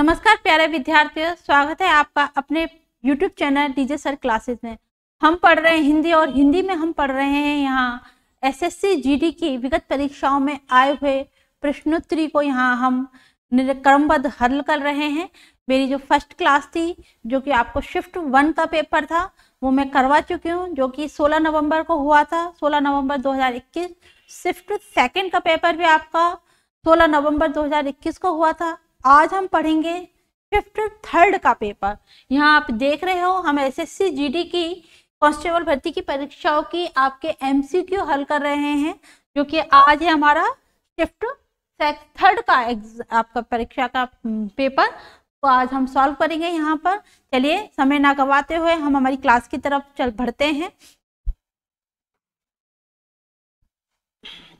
नमस्कार प्यारे विद्यार्थियों स्वागत है आपका अपने YouTube channel DJ sir classes में हम पढ़ रहे हैं हिंदी और हिंदी में हम पढ़ रहे हैं यहाँ एसएससी जीडी की विगत परीक्षाओं में आए हुए प्रश्नोत्तरी को यहाँ हम क्रमबद्ध हल कर रहे हैं मेरी जो फर्स्ट क्लास थी जो कि आपको शिफ्ट वन का पेपर था वो मैं करवा चुकी हूँ जो कि सोलह नवम्बर को हुआ था सोलह नवम्बर दो शिफ्ट सेकेंड का पेपर भी आपका सोलह नवम्बर दो को हुआ था आज हम पढ़ेंगे फिफ्थ थर्ड का पेपर यहाँ आप देख रहे हो हम एस एस की कॉन्स्टेबल भर्ती की परीक्षाओं की आपके एमसीक्यू हल कर रहे हैं जो कि आज है हमारा शिफ्ट थर्ड का आपका परीक्षा का पेपर हम्म, तो आज हम सॉल्व करेंगे यहाँ पर चलिए समय ना गवाते हुए हम हमारी क्लास की तरफ चल बढ़ते हैं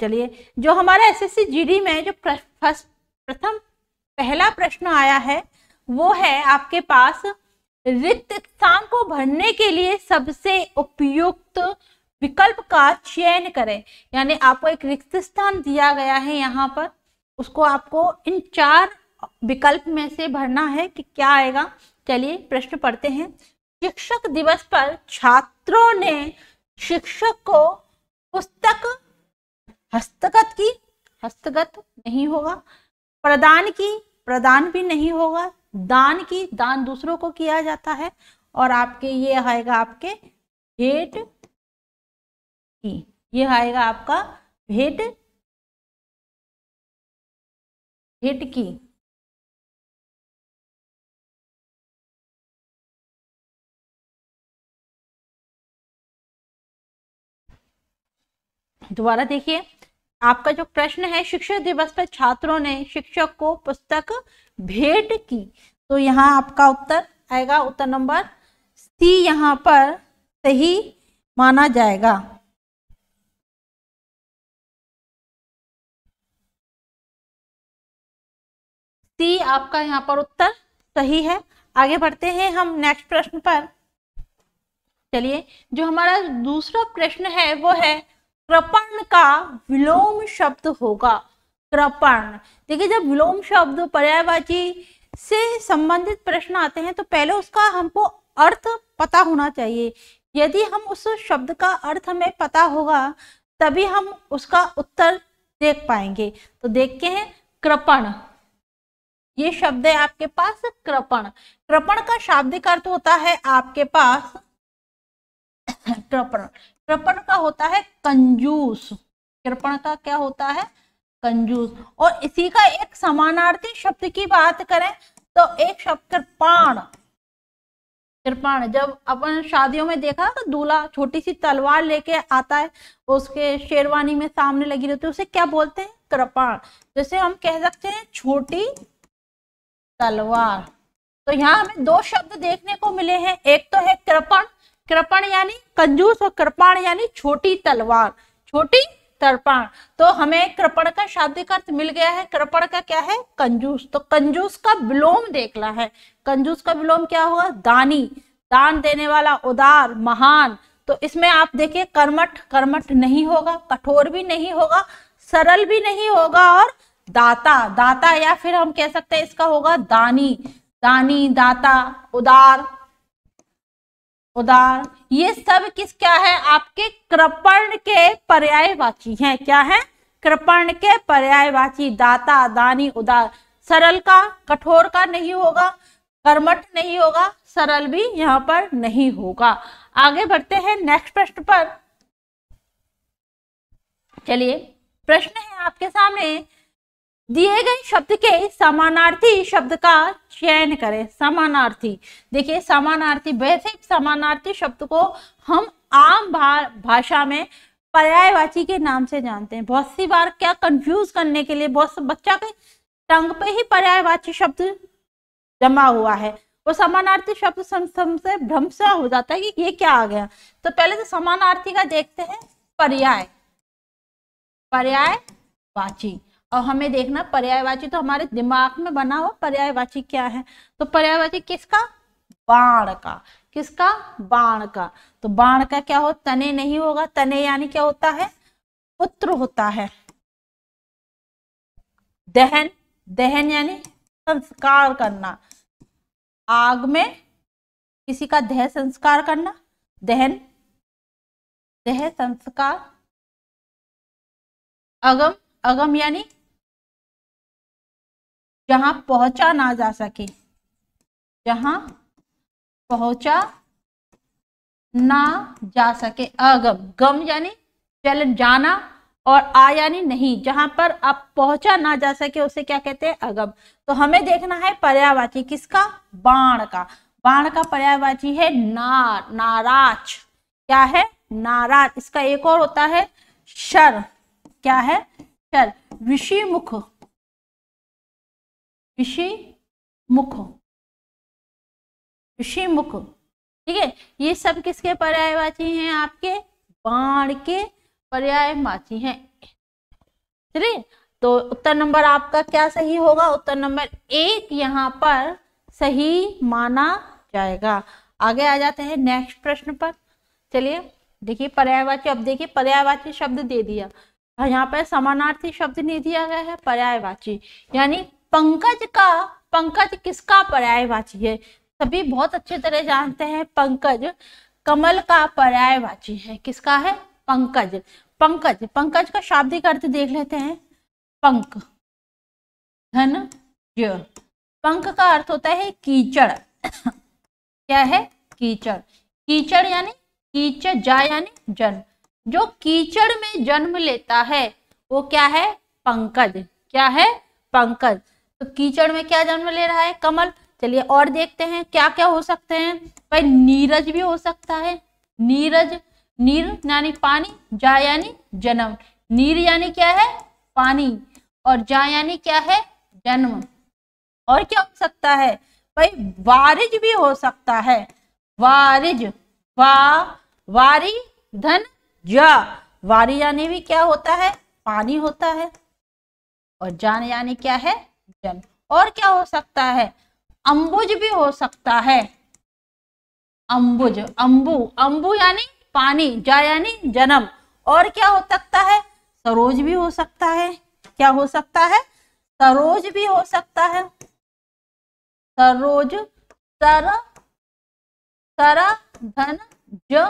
चलिए जो हमारा एसएससी जीडी में जो फर्स्ट प्रथम पहला प्रश्न आया है वो है आपके पास रिक्त स्थान को भरने के लिए सबसे उपयुक्त विकल्प का चयन करें यानी आपको एक रिक्त स्थान दिया गया है यहाँ पर उसको आपको इन चार विकल्प में से भरना है कि क्या आएगा चलिए प्रश्न पढ़ते हैं शिक्षक दिवस पर छात्रों ने शिक्षक को पुस्तक हस्तगत की हस्तगत नहीं होगा प्रदान की प्रदान भी नहीं होगा दान की दान दूसरों को किया जाता है और आपके ये आएगा आपके भेंट की ये आएगा आपका भेंट भेंट की दोबारा देखिए आपका जो प्रश्न है शिक्षक दिवस पर छात्रों ने शिक्षक को पुस्तक भेंट की तो यहाँ आपका उत्तर आएगा उत्तर नंबर सी यहाँ पर सही माना जाएगा सी आपका यहाँ पर उत्तर सही है आगे बढ़ते हैं हम नेक्स्ट प्रश्न पर चलिए जो हमारा दूसरा प्रश्न है वो है कृपण का विलोम शब्द होगा कृपण देखिए जब विलोम शब्द पर्यायवाची से संबंधित प्रश्न आते हैं तो पहले उसका हमको अर्थ पता होना चाहिए यदि हम उस शब्द का अर्थ हमें पता होगा तभी हम उसका उत्तर देख पाएंगे तो देखते हैं कृपण ये शब्द है आपके पास कृपण कृपण का शाब्दिक अर्थ होता है आपके पास कृपण कृपण का होता है कंजूस कृपण का क्या होता है कंजूस और इसी का एक समानार्थी शब्द की बात करें तो एक शब्द कृपाण कृपाण जब अपन शादियों में देखा तो दूल्हा छोटी सी तलवार लेके आता है उसके शेरवानी में सामने लगी रहती है उसे क्या बोलते हैं कृपाण जैसे हम कह सकते हैं छोटी तलवार तो यहाँ हमें दो शब्द देखने को मिले हैं एक तो है कृपण कृपण यानी कंजूस और कृपाण यानी छोटी तलवार छोटी तर्पण तो हमें कृपण का शाब्दिक अर्थ मिल गया है कृपण का क्या है कंजूस तो कंजूस का विलोम देखना है कंजूस का विलोम क्या हुआ दानी दान देने वाला उदार महान तो इसमें आप देखिए कर्मठ कर्मठ नहीं होगा कठोर भी नहीं होगा सरल भी नहीं होगा और दाता दाता या फिर हम कह सकते हैं इसका होगा दानी दानी दाता उदार उदार ये सब किस क्या है आपके कृपण के पर्यायवाची हैं क्या है कृपण के पर्यायवाची दाता दानी उदार सरल का कठोर का नहीं होगा कर्मठ नहीं होगा सरल भी यहाँ पर नहीं होगा आगे बढ़ते हैं नेक्स्ट प्रश्न पर चलिए प्रश्न है आपके सामने दिए गए शब्द के समानार्थी शब्द का चयन करें समानार्थी देखिए समानार्थी वैसे समानार्थी शब्द को हम आम भाषा में पर्यायवाची के नाम से जानते हैं बहुत सी बार क्या कंफ्यूज करने के लिए बहुत बच्चा के टंग पे ही पर्यायवाची शब्द जमा हुआ है वो समानार्थी शब्द से भ्रम सा हो जाता है कि ये क्या आ गया तो पहले तो समानार्थी का देखते हैं पर्याय पर्याय वाची और हमें देखना पर्यायवाची तो हमारे दिमाग में बना हुआ पर्यायवाची क्या है तो पर्यायवाची किसका बाण का किसका बाण का तो बाण का क्या हो तने नहीं होगा तने यानी क्या होता है पुत्र होता है दहन दहन यानी संस्कार करना आग में किसी का दह संस्कार करना दहन दह संस्कार अगम अगम यानी जहां पहुंचा ना जा सके जहां पहुंचा ना जा सके अगम गम यानी चल जाना और आ यानी नहीं जहां पर आप पहुंचा ना जा सके उसे क्या कहते हैं अगम तो हमें देखना है पर्यावाची किसका बाण का बाण का पर्यावाची है ना नाराज क्या है नाराज इसका एक और होता है शर क्या है शर मुख ऋषि मुख ऋषि मुख ठीक है ये सब किसके पर्यायवाची हैं आपके बाण के पर्यायवाची हैं चलिए तो उत्तर नंबर आपका क्या सही होगा उत्तर नंबर एक यहाँ पर सही माना जाएगा आगे आ जाते हैं नेक्स्ट प्रश्न पर चलिए देखिए पर्यायवाची अब देखिए पर्यायवाची शब्द दे दिया यहाँ पर समानार्थी शब्द नहीं दिया गया है पर्यायवाची यानी पंकज का पंकज किसका पर्यायवाची है सभी बहुत अच्छे तरह जानते हैं पंकज कमल का पर्यायवाची है किसका है पंकज पंकज पंकज का शाब्दिक अर्थ देख लेते हैं पंक धन ज पंक का अर्थ होता है कीचड़ क्या है कीचड़ कीचड़ यानी कीचड़ जा यानी जन्म जो कीचड़ में जन्म लेता है वो क्या है पंकज क्या है पंकज तो कीचड़ में क्या जन्म ले रहा है कमल चलिए और देखते हैं क्या क्या हो सकते हैं भाई नीरज भी हो सकता है नीरज नीर यानी पानी जा यानी जन्म नीर यानी क्या है पानी और जा यानी क्या है जन्म और क्या हो सकता है भाई वारिज भी हो सकता है वारिज वा वारी धन जा वारी यानी भी क्या होता है पानी होता है और जान यानी क्या है भोजन और क्या हो सकता है अंबुज भी हो सकता है अंबुज अंबु अंबु यानी पानी जा यानी जन्म और क्या हो सकता है सरोज भी हो सकता है क्या हो सकता है सरोज भी हो सकता है सरोज सर सरा धन ज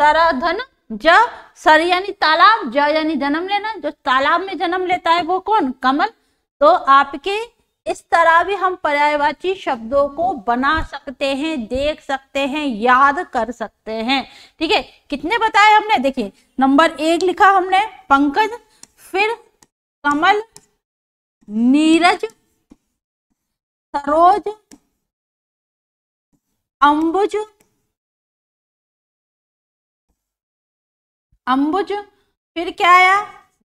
सरा धन ज सर यानी तालाब ज यानी जन्म लेना जो तालाब में जन्म लेता है वो कौन कमल तो आपके इस तरह भी हम पर्यायवाची शब्दों को बना सकते हैं देख सकते हैं याद कर सकते हैं ठीक है कितने बताए हमने देखिए नंबर एक लिखा हमने पंकज फिर कमल नीरज सरोज अंबुज अंबुज फिर क्या आया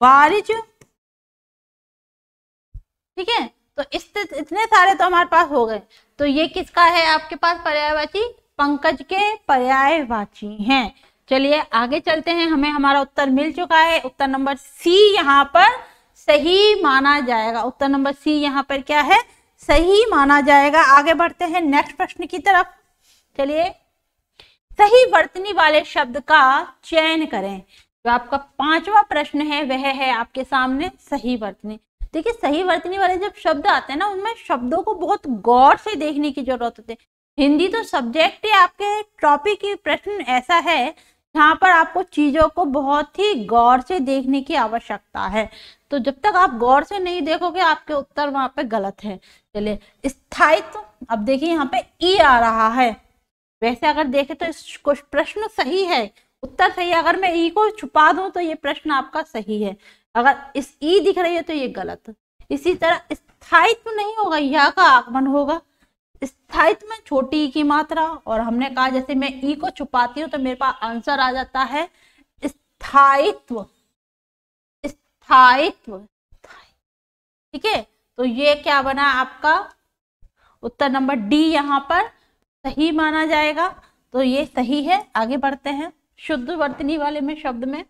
बारिज ठीक है तो इस इतने सारे तो हमारे पास हो गए तो ये किसका है आपके पास पर्यायवाची पंकज के पर्यायवाची हैं चलिए आगे चलते हैं हमें हमारा उत्तर मिल चुका है उत्तर नंबर सी यहाँ पर सही माना जाएगा उत्तर नंबर सी यहाँ पर क्या है सही माना जाएगा आगे बढ़ते हैं नेक्स्ट प्रश्न की तरफ चलिए सही वर्तनी वाले शब्द का चयन करें जो आपका पांचवा प्रश्न है वह है आपके सामने सही वर्तनी देखिए सही वर्तनी वाले जब शब्द आते हैं ना उनमें शब्दों को बहुत गौर से देखने की जरूरत होती है हिंदी तो सब्जेक्ट ही आपके टॉपिक की प्रश्न ऐसा है जहाँ पर आपको चीजों को बहुत ही गौर से देखने की आवश्यकता है तो जब तक आप गौर से नहीं देखोगे आपके उत्तर वहां पे गलत है चलिए स्थायित्व अब देखिए यहाँ पे ई आ रहा है वैसे अगर देखे तो कुछ प्रश्न सही है उत्तर सही है अगर मैं ई को छुपा दूं तो ये प्रश्न आपका सही है अगर इस ई दिख रही है तो ये गलत इसी तरह स्थायित्व नहीं होगा या का आगमन होगा स्थायित्व में छोटी की मात्रा और हमने कहा जैसे मैं ई को छुपाती हूँ तो मेरे पास आंसर आ जाता है स्थायित्व स्थायित्व ठीक है तो ये क्या बना आपका उत्तर नंबर डी यहाँ पर सही माना जाएगा तो ये सही है आगे बढ़ते हैं शुद्ध वर्तनी वाले में शब्द में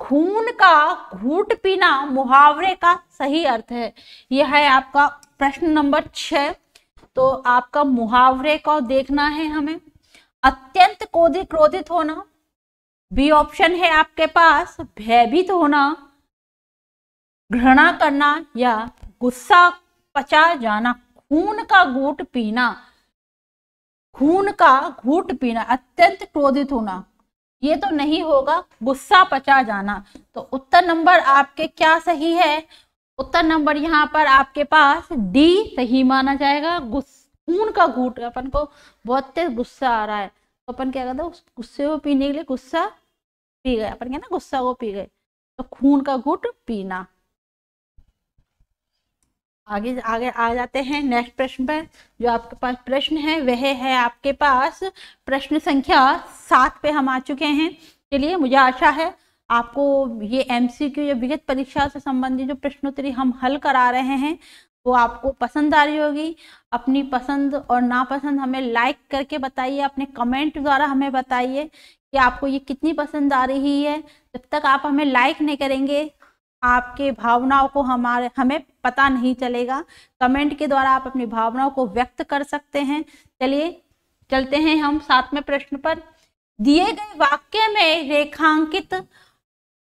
खून का घूट पीना मुहावरे का सही अर्थ है यह है आपका प्रश्न नंबर छ तो आपका मुहावरे को देखना है हमें अत्यंत कोधि क्रोधित होना बी ऑप्शन है आपके पास भयभीत होना घृणा करना या गुस्सा पचा जाना खून का घूट पीना खून का घूट पीना अत्यंत क्रोधित होना ये तो नहीं होगा गुस्सा पचा जाना तो उत्तर नंबर आपके क्या सही है उत्तर नंबर यहाँ पर आपके पास डी सही माना जाएगा खून का घूट अपन को बहुत तेज गुस्सा आ रहा है तो अपन क्या करते उस गुस्से को पीने के लिए गुस्सा पी गए अपन क्या ना गुस्सा को पी गए तो खून का घूट पीना आगे आगे आ जाते हैं नेक्स्ट प्रश्न पर जो आपके पास प्रश्न है वह है आपके पास प्रश्न संख्या सात पे हम आ चुके हैं चलिए मुझे आशा है आपको ये एमसीक्यू या विगत परीक्षा से संबंधित जो प्रश्नोत्तरी हम हल करा रहे हैं वो आपको पसंद आ रही होगी अपनी पसंद और नापसंद हमें लाइक करके बताइए अपने कमेंट द्वारा हमें बताइए कि आपको ये कितनी पसंद आ रही है जब तक आप हमें लाइक नहीं करेंगे आपके भावनाओं को हमारे हमें पता नहीं चलेगा कमेंट के द्वारा आप अपनी भावनाओं को व्यक्त कर सकते हैं चलिए चलते हैं हम सातवें प्रश्न पर दिए गए वाक्य में रेखांकित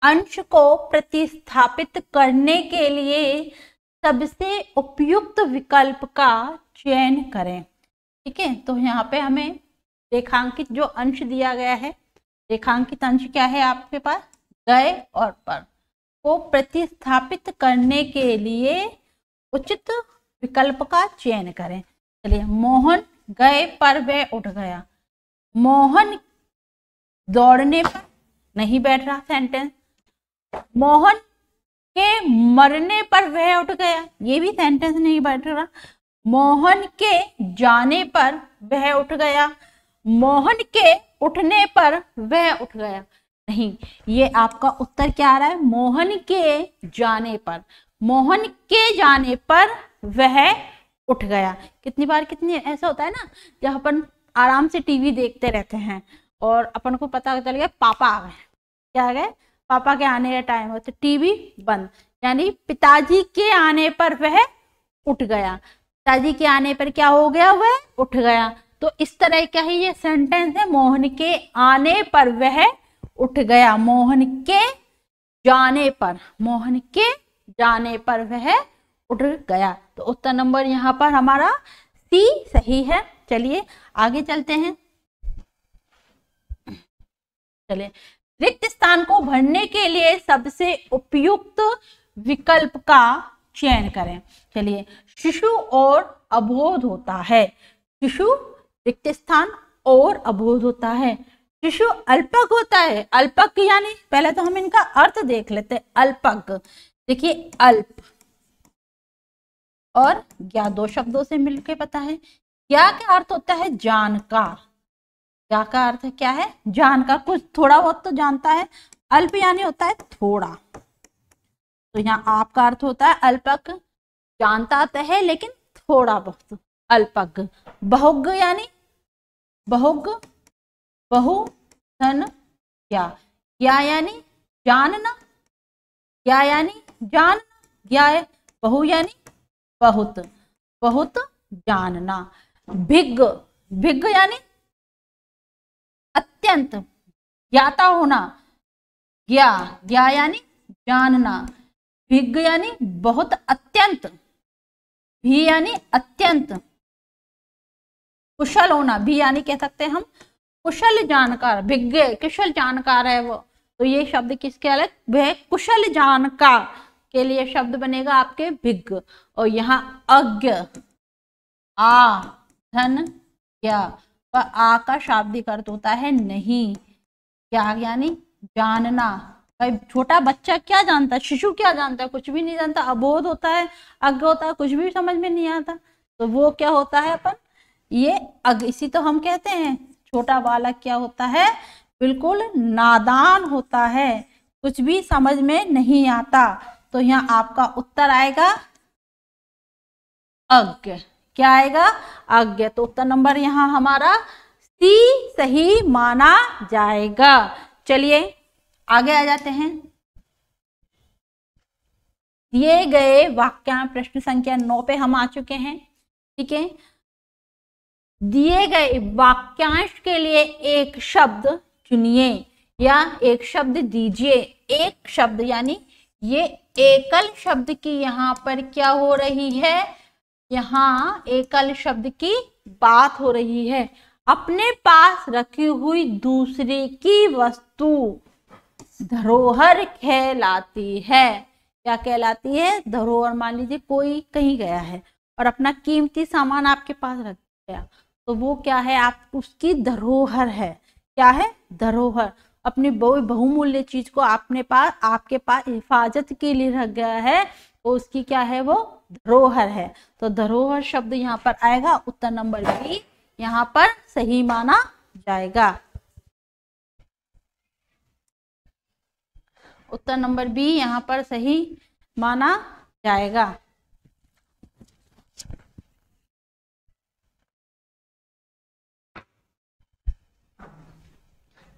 अंश को प्रतिस्थापित करने के लिए सबसे उपयुक्त विकल्प का चयन करें ठीक है तो यहाँ पे हमें रेखांकित जो अंश दिया गया है रेखांकित अंश क्या है आपके पास गए और पर को प्रतिस्थापित करने के लिए उचित विकल्प का चयन करें चलिए मोहन गए पर वह उठ गया मोहन दौड़ने पर नहीं बैठ रहा सेंटेंस मोहन के मरने पर वह उठ गया ये भी सेंटेंस नहीं बैठ रहा मोहन के जाने पर वह उठ गया मोहन के उठने पर वह उठ गया नहीं ये आपका उत्तर क्या आ रहा है मोहन के जाने पर मोहन के जाने पर वह उठ गया कितनी बार कितनी ऐसा होता है ना जब अपन आराम से टीवी देखते रहते हैं और अपन को पता चल गया पापा आ गए क्या आ गए पापा के आने का टाइम हो तो टीवी बंद यानी पिताजी के आने पर वह उठ गया पिताजी के आने पर क्या हो गया वह उठ गया तो इस तरह का ही ये सेंटेंस है मोहन के आने पर वह उठ गया मोहन के जाने पर मोहन के जाने पर वह उठ गया तो उत्तर नंबर यहाँ पर हमारा सी सही है चलिए आगे चलते हैं चलिए रिक्त स्थान को भरने के लिए सबसे उपयुक्त विकल्प का चयन करें चलिए शिशु और अबोध होता है शिशु रिक्त स्थान और अबोध होता है शिशु अल्पक होता है अल्पक यानी पहले तो हम इनका अर्थ देख लेते हैं अल्पक देखिए अल्प और ज्ञा दो शब्दों से मिलके पता है क्या का अर्थ होता है जानकार क्या का अर्थ क्या है जानकार कुछ थोड़ा बहुत तो जानता है अल्प यानी होता है थोड़ा तो यहाँ आपका अर्थ होता है अल्पक जानता तो है लेकिन थोड़ा बहुत अल्पक बहुग यानी बहुग बहु धन क्या ज्ञा यानी जानना क्या यानी जान ज्ञा बहु यानी बहुत बहुत जानना भिग भिग यानी अत्यंत ज्ञाता होना ज्ञा ज्ञा यानी जानना भिग यानी बहुत अत्यंत भी यानी अत्यंत कुशल होना भी यानी कह सकते हैं हम कुशल जानकार भिज्ञ कुशल जानकार है वो तो ये शब्द किसके अलग वह कुशल जानकार के लिए शब्द बनेगा आपके भिग और यहाँ अज्ञ आ धन क्या पर आ का शाब्दिक अर्थ होता है नहीं क्या यानी जानना भाई छोटा बच्चा क्या जानता है शिशु क्या जानता है कुछ भी नहीं जानता अबोध होता है अज्ञ होता है कुछ भी समझ में नहीं आता तो वो क्या होता है अपन ये अग इसी तो हम कहते हैं छोटा बालक क्या होता है बिल्कुल नादान होता है कुछ भी समझ में नहीं आता तो यहाँ आपका उत्तर आएगा अज्ञ क्या आएगा अज्ञ तो उत्तर नंबर यहाँ हमारा सी सही माना जाएगा चलिए आगे आ जाते हैं दिए गए वाक्यांश प्रश्न संख्या नौ पे हम आ चुके हैं ठीक है दिए गए वाक्यांश के लिए एक शब्द चुनिए या एक शब्द दीजिए एक शब्द यानी ये एकल शब्द की यहाँ पर क्या हो रही है यहाँ एकल शब्द की बात हो रही है अपने पास रखी हुई दूसरे की वस्तु धरोहर कहलाती है क्या कहलाती है धरोहर मान लीजिए कोई कहीं गया है और अपना कीमती सामान आपके पास रख गया तो वो क्या है आप उसकी धरोहर है क्या है धरोहर अपनी बहुमूल्य चीज को आपने पास आपके पास हिफाजत के लिए रख गया है तो उसकी क्या है वो धरोहर है तो धरोहर शब्द यहाँ पर आएगा उत्तर नंबर बी यहाँ पर सही माना जाएगा उत्तर नंबर बी यहाँ पर सही माना जाएगा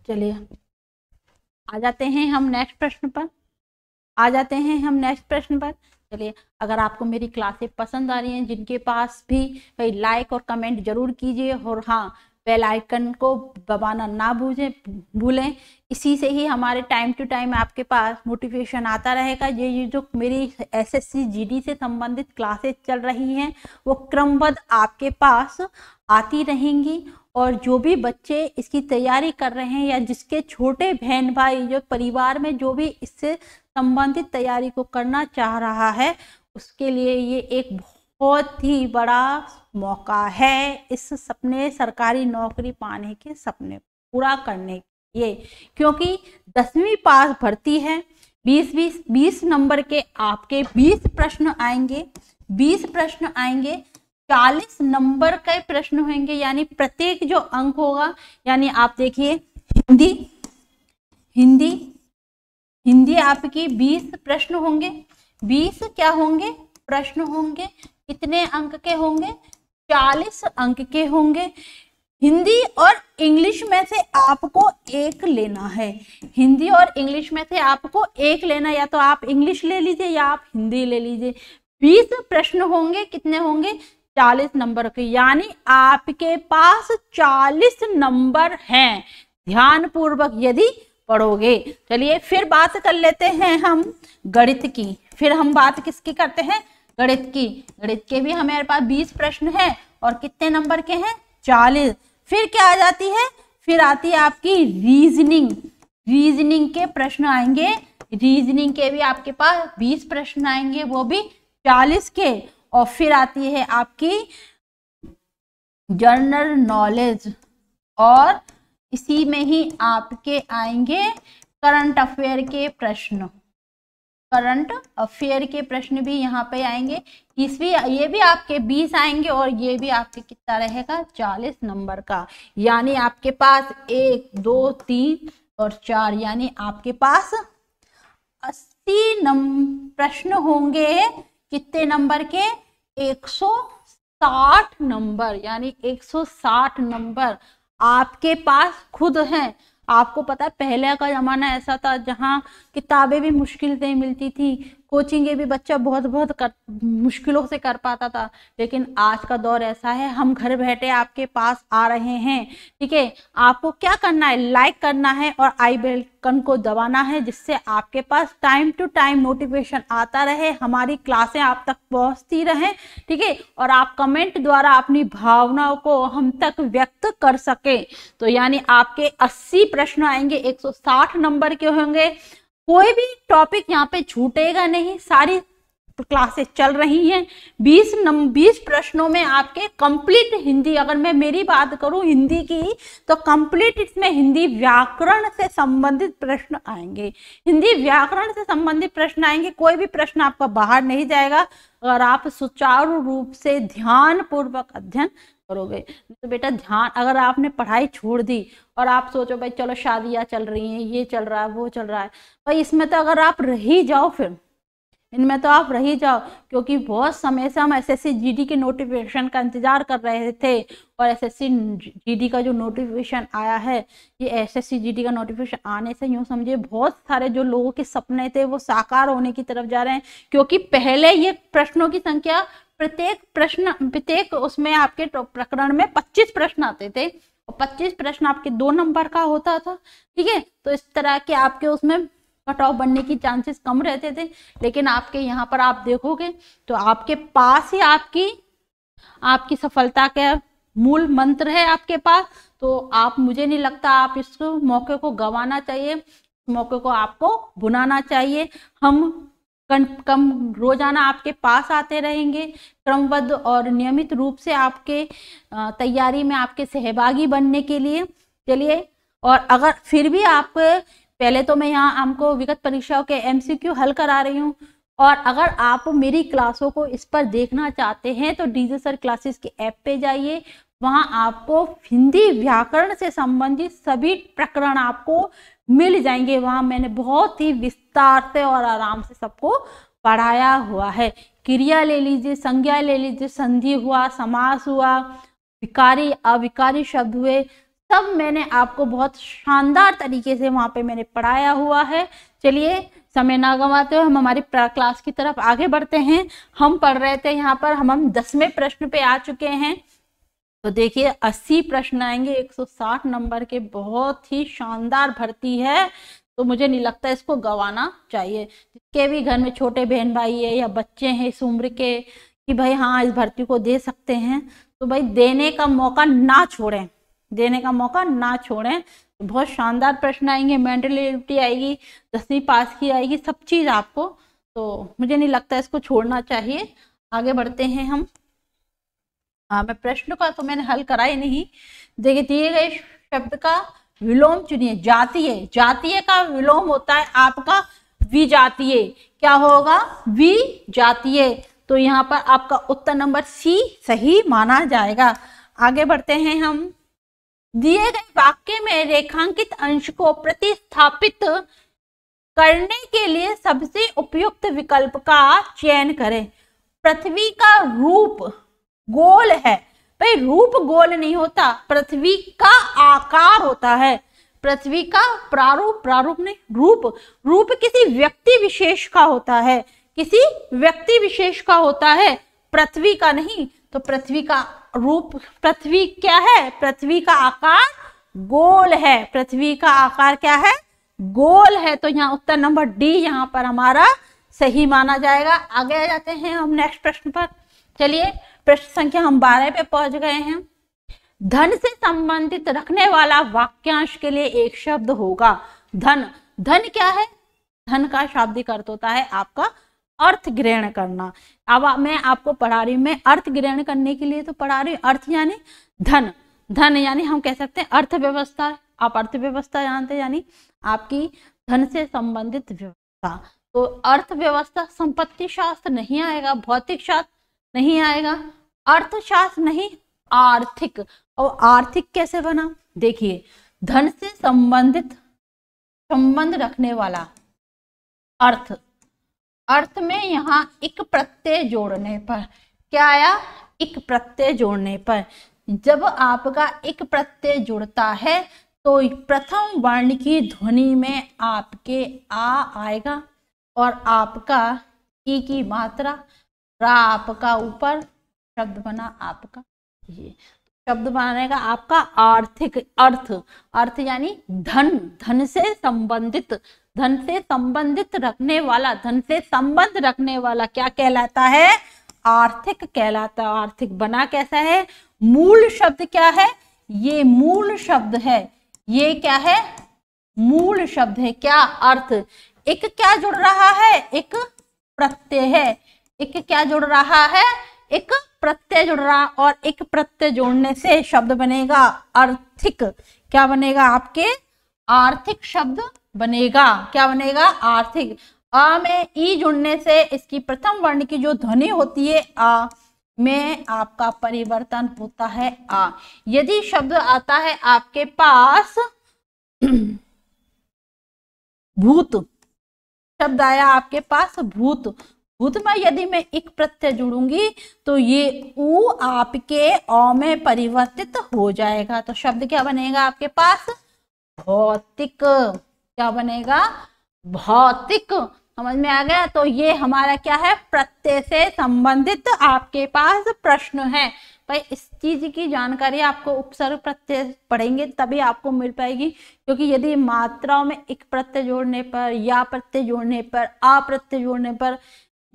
चलिए आ जाते हैं हम नेक्स्ट प्रश्न पर आ जाते हैं हम नेक्स्ट प्रश्न पर चलिए अगर आपको मेरी क्लासें पसंद आ रही हैं जिनके पास भी भाई लाइक और कमेंट जरूर कीजिए और हाँ बेल आइकन को दबाना ना भूलें भूलें इसी से ही हमारे टाइम टू टाइम आपके पास मोटिवेशन आता रहेगा ये ये जो मेरी एसएससी जीडी से संबंधित क्लासेस चल रही हैं वो क्रमबद्ध आपके पास आती रहेंगी और जो भी बच्चे इसकी तैयारी कर रहे हैं या जिसके छोटे बहन भाई जो परिवार में जो भी इससे संबंधित तैयारी को करना चाह रहा है उसके लिए ये एक बहुत ही बड़ा मौका है इस सपने सरकारी नौकरी पाने के सपने पूरा करने के लिए क्योंकि दसवीं पास भर्ती है बीस बीस बीस नंबर के आपके बीस प्रश्न आएंगे बीस प्रश्न आएंगे चालीस नंबर के प्रश्न होंगे यानी प्रत्येक जो अंक होगा यानी आप देखिए हिंदी हिंदी हिंदी आपकी बीस प्रश्न होंगे बीस क्या होंगे प्रश्न होंगे कितने अंक के होंगे चालीस अंक के होंगे हिंदी और इंग्लिश में से आपको एक लेना है हिंदी और इंग्लिश में से आपको एक लेना या तो आप इंग्लिश ले लीजिए या आप हिंदी ले लीजिए बीस प्रश्न होंगे कितने होंगे चालीस नंबर के यानी आपके पास चालीस नंबर हैं ध्यान पूर्वक यदि पढ़ोगे चलिए फिर बात कर लेते हैं हम गणित की फिर हम बात किसकी करते हैं गणित की गणित के भी हमारे पास बीस प्रश्न है और कितने नंबर के हैं चालीस फिर क्या आ जाती है फिर आती है आपकी रीजनिंग रीजनिंग के प्रश्न आएंगे रीजनिंग के भी आपके पास बीस प्रश्न आएंगे वो भी चालीस के और फिर आती है आपकी जनरल नॉलेज और इसी में ही आपके आएंगे करंट अफेयर के प्रश्न करंट अफेयर के प्रश्न भी यहाँ पे आएंगे इस भी ये भी आपके 20 आएंगे और ये भी आपके कितना रहेगा 40 नंबर का यानी आपके पास एक दो तीन और चार यानी आपके पास अस्सी नंबर प्रश्न होंगे कितने नंबर के 160 नंबर यानी 160 नंबर आपके पास खुद हैं आपको पता है पहले का जमाना ऐसा था जहाँ किताबें भी मुश्किल से मिलती थी ये भी बच्चा बहुत बहुत कर, मुश्किलों से कर पाता था लेकिन आज का दौर ऐसा है हम घर बैठे आपके पास आ रहे हैं ठीक है आपको क्या करना है लाइक करना है और आई बेलकन को दबाना है जिससे आपके पास टाइम टू टाइम नोटिफिकेशन आता रहे हमारी क्लासें आप तक पहुंचती रहे ठीक है और आप कमेंट द्वारा अपनी भावनाओं को हम तक व्यक्त कर सके तो यानी आपके अस्सी प्रश्न आएंगे एक नंबर के होंगे कोई भी टॉपिक यहाँ पे छूटेगा नहीं सारी क्लासेस चल रही हैं 20 नम 20 प्रश्नों में आपके कंप्लीट हिंदी अगर मैं मेरी बात करूं हिंदी की तो कंप्लीट इसमें हिंदी व्याकरण से संबंधित प्रश्न आएंगे हिंदी व्याकरण से संबंधित प्रश्न आएंगे कोई भी प्रश्न आपका बाहर नहीं जाएगा अगर आप सुचारू रूप से ध्यान पूर्वक अध्ययन करोगे तो बेटा ध्यान अगर आपने पढ़ाई छोड़ दी और आप सोचो भाई चलो शादियाँ चल रही हैं ये चल रहा है वो चल रहा है भाई इसमें तो अगर आप रही जाओ फिर इनमें तो आप रही जाओ क्योंकि बहुत समय से हम एसएससी जीडी के नोटिफिकेशन का इंतजार कर रहे थे और एसएससी जीडी का जो नोटिफिकेशन आया है ये एसएससी जीडी का नोटिफिकेशन आने से यूँ समझिए बहुत सारे जो लोगों के सपने थे वो साकार होने की तरफ जा रहे हैं क्योंकि पहले ये प्रश्नों की संख्या प्रत्येक प्रश्न प्रत्येक उसमें आपके प्रकरण में पच्चीस प्रश्न आते थे और पच्चीस प्रश्न आपके दो नंबर का होता था ठीक है तो इस तरह के आपके उसमें कट ऑफ बनने की चांसेस कम रहते थे लेकिन आपके यहाँ पर आप देखोगे तो आपके पास ही आपकी आपकी सफलता का मूल मंत्र है आपके पास तो आप मुझे नहीं लगता आप इस मौके को गंवाना चाहिए मौके को आपको बुनाना चाहिए हम कम रोजाना आपके पास आते रहेंगे क्रमबद्ध और नियमित रूप से आपके तैयारी में आपके सहभागी बनने के लिए चलिए और अगर फिर भी आप पहले तो मैं यहाँ आपको विगत परीक्षाओं के एमसीक्यू हल करा रही हूँ और अगर आप मेरी क्लासों को इस पर देखना चाहते हैं तो डीजे सर क्लासेस के ऐप पे जाइए वहाँ आपको हिंदी व्याकरण से संबंधित सभी प्रकरण आपको मिल जाएंगे वहाँ मैंने बहुत ही विस्तार से और आराम से सबको पढ़ाया हुआ है क्रिया ले लीजिए संज्ञा ले लीजिए संधि हुआ समास हुआ विकारी अविकारी शब्द हुए सब मैंने आपको बहुत शानदार तरीके से वहाँ पे मैंने पढ़ाया हुआ है चलिए समय ना गंवाते हुए हम हमारी क्लास की तरफ आगे बढ़ते हैं हम पढ़ रहे थे यहाँ पर हम हम दसवें प्रश्न पे आ चुके हैं तो देखिए 80 प्रश्न आएंगे 160 नंबर के बहुत ही शानदार भर्ती है तो मुझे नहीं लगता इसको गवाना चाहिए जिसके भी घर में छोटे बहन भाई है या बच्चे हैं इस उम्र के कि भाई हाँ इस भर्ती को दे सकते हैं तो भाई देने का मौका ना छोड़ें देने का मौका ना छोड़ें तो बहुत शानदार प्रश्न आएंगे मेंटलिटी आएगी दसवीं पास की आएगी सब चीज़ आपको तो मुझे नहीं लगता इसको छोड़ना चाहिए आगे बढ़ते हैं हम हाँ मैं प्रश्न का तो मैंने हल करा ही नहीं देखिए दिए गए शब्द का विलोम चुनिए जातीय जातीय का विलोम होता है आपका विजातीय क्या होगा विजातीय तो यहाँ पर आपका उत्तर नंबर सी सही माना जाएगा आगे बढ़ते हैं हम दिए गए वाक्य में रेखांकित अंश को प्रतिस्थापित करने के लिए सबसे उपयुक्त विकल्प का चयन करें पृथ्वी का रूप गोल है भाई रूप गोल नहीं होता पृथ्वी का आकार होता है पृथ्वी का प्रारूप प्रारूप नहीं रूप रूप किसी व्यक्ति विशेष का होता है किसी व्यक्ति विशेष का होता है पृथ्वी का नहीं तो पृथ्वी का रूप पृथ्वी क्या है पृथ्वी का आकार गोल है पृथ्वी का आकार क्या है गोल है तो यहाँ उत्तर नंबर डी यहाँ पर हमारा सही माना जाएगा आगे आ जाते हैं हम नेक्स्ट प्रश्न पर चलिए प्रश्न संख्या हम बारह पे पहुंच गए हैं धन से संबंधित रखने वाला वाक्यांश के लिए एक शब्द होगा धन धन क्या है धन का शाब्दिक अर्थ होता है आपका अर्थ ग्रहण करना अब मैं आपको पढ़ा रही हूं मैं अर्थ ग्रहण करने के लिए तो पढ़ा रही हूँ अर्थ यानी धन धन यानी हम कह सकते हैं अर्थव्यवस्था आप अर्थव्यवस्था जानते यानी आपकी धन से संबंधित व्यवस्था तो अर्थव्यवस्था संपत्ति शास्त्र नहीं आएगा भौतिक शास्त्र नहीं आएगा अर्थशास्त्र नहीं आर्थिक और आर्थिक कैसे बना देखिए धन से संबंधित संबंध रखने वाला अर्थ अर्थ में यहाँ एक प्रत्यय जोड़ने पर क्या आया एक प्रत्यय जोड़ने पर जब आपका एक प्रत्यय जुड़ता है तो प्रथम वर्ण की ध्वनि में आपके आ आएगा और आपका ई की मात्रा रा आपका ऊपर शब्द बना आपका ये शब्द बनाएगा आपका आर्थिक अर्थ अर्थ यानी धन धन से संबंधित धन से संबंधित रखने वाला धन से संबंध रखने वाला क्या कहलाता है आर्थिक कहलाता आर्थिक बना कैसा है मूल शब्द क्या है ये मूल शब्द है ये क्या है मूल शब्द है क्या अर्थ एक क्या जुड़ रहा है एक प्रत्यय है एक क्या जुड़ रहा है एक प्रत्यय जुड़ रहा और एक प्रत्यय जोड़ने से शब्द बनेगा आर्थिक क्या बनेगा आपके आर्थिक शब्द बनेगा क्या बनेगा आर्थिक आ में ई जुड़ने से इसकी प्रथम वर्ण की जो ध्वनि होती है आ में आपका परिवर्तन होता है आ यदि शब्द आता है आपके पास भूत शब्द आया आपके पास भूत भूत में यदि मैं एक प्रत्यय जुड़ूंगी तो ये उ आपके अ में परिवर्तित हो जाएगा तो शब्द क्या बनेगा आपके पास भौतिक क्या बनेगा भौतिक समझ में आ गया तो ये हमारा क्या है प्रत्यय से संबंधित आपके पास प्रश्न है भाई इस चीज की जानकारी आपको उपसर्ग प्रत्यय पढ़ेंगे तभी आपको मिल पाएगी क्योंकि यदि मात्राओं में एक प्रत्यय जोड़ने पर या प्रत्यय जोड़ने पर अप्रत्यय जोड़ने पर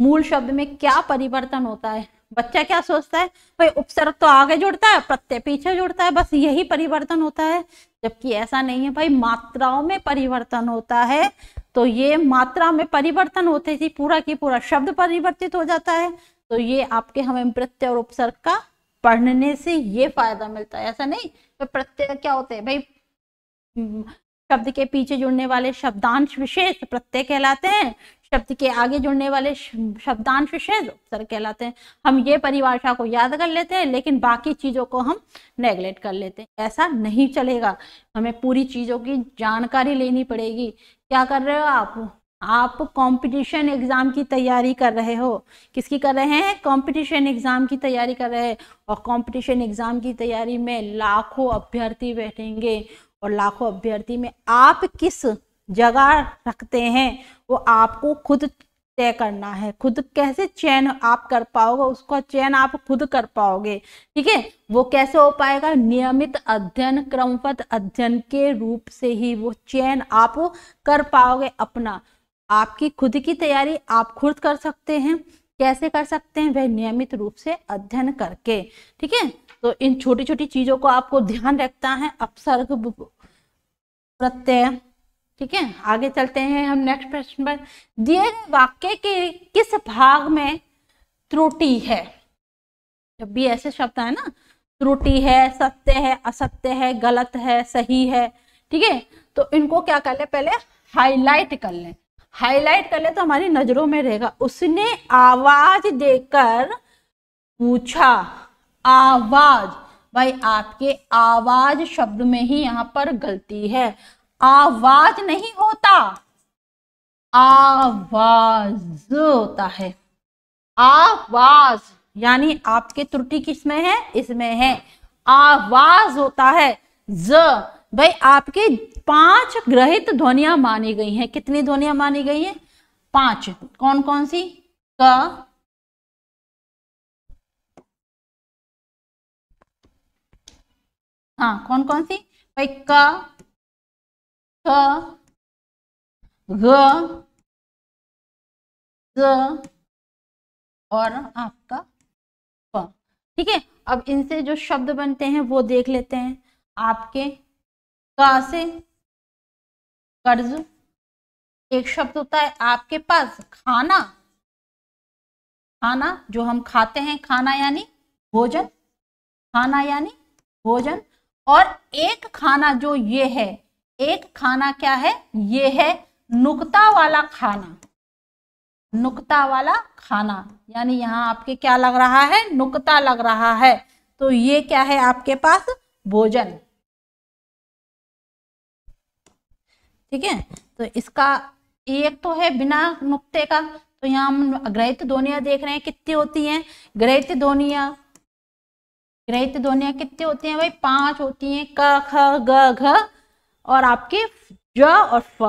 मूल शब्द में क्या परिवर्तन होता है बच्चा क्या सोचता है भाई उपसर्ग तो आगे जुड़ता है प्रत्यय पीछे जुड़ता है बस यही परिवर्तन होता है जबकि ऐसा नहीं है भाई मात्राओं में परिवर्तन होता है तो ये मात्रा में परिवर्तन होते थी पूरा की पूरा शब्द परिवर्तित हो जाता है तो ये आपके हमें प्रत्यय और उपसर्ग का पढ़ने से ये फायदा मिलता है ऐसा नहीं तो प्रत्यय क्या होते हैं भाई हम्म, शब्द के पीछे जुड़ने वाले शब्दांश विशेष प्रत्यय कहलाते हैं शब्द के आगे जुड़ने वाले शब्दांश विशेष उपसर्ग कहलाते हैं हम ये परिभाषा को याद कर लेते हैं लेकिन बाकी चीज़ों को हम नेग्लेक्ट कर लेते हैं ऐसा नहीं चलेगा हमें पूरी चीज़ों की जानकारी लेनी पड़ेगी क्या कर रहे हो आप आप कंपटीशन एग्जाम की तैयारी कर रहे हो किसकी कर रहे हैं कंपटीशन एग्जाम की तैयारी कर रहे हैं और कंपटीशन एग्जाम की तैयारी में लाखों अभ्यर्थी बैठेंगे और लाखों अभ्यर्थी में आप किस जगह रखते हैं वो आपको खुद तय करना है खुद कैसे चयन आप कर पाओगे उसका चयन आप खुद कर पाओगे ठीक है वो कैसे हो पाएगा नियमित अध्ययन क्रमपद अध्ययन के रूप से ही वो चयन आप कर पाओगे अपना आपकी खुद की तैयारी आप खुद कर सकते हैं कैसे कर सकते हैं वह नियमित रूप से अध्ययन करके ठीक है तो इन छोटी छोटी चीजों को आपको ध्यान रखता है अपसर्ग प्रत्यय ठीक है आगे चलते हैं हम नेक्स्ट प्रश्न पर दिए गए वाक्य के किस भाग में त्रुटि है जब भी ऐसे शब्द है ना त्रुटि है सत्य है असत्य है गलत है सही है ठीक है तो इनको क्या कर ले पहले हाईलाइट कर ले हाईलाइट कर ले तो हमारी नजरों में रहेगा उसने आवाज देकर पूछा आवाज भाई आपके आवाज शब्द में ही यहाँ पर गलती है आवाज नहीं होता आवाज होता है आवाज यानी आपके त्रुटि किसमें है इसमें है आवाज होता है ज भाई आपके पांच ग्रहित ध्वनिया मानी गई हैं कितनी ध्वनिया मानी गई हैं पांच कौन कौन सी क हाँ कौन कौन सी भाई क ग और आपका प ठीक है अब इनसे जो शब्द बनते हैं वो देख लेते हैं आपके का से कर्ज एक शब्द होता है आपके पास खाना खाना जो हम खाते हैं खाना यानी भोजन खाना यानी भोजन और एक खाना जो ये है एक खाना क्या है ये है नुकता वाला खाना नुकता वाला खाना यानी यहाँ आपके क्या लग रहा है नुकता लग रहा है तो ये क्या है आपके पास भोजन ठीक है तो इसका एक तो है बिना नुकते का तो यहाँ हम ग्रहित ध्वनिया देख रहे हैं कितनी होती हैं ग्रहित ध्वनिया ग्रहित ध्वनिया कितनी होती हैं भाई पांच होती हैं क ख ग घ और आपके ज और फ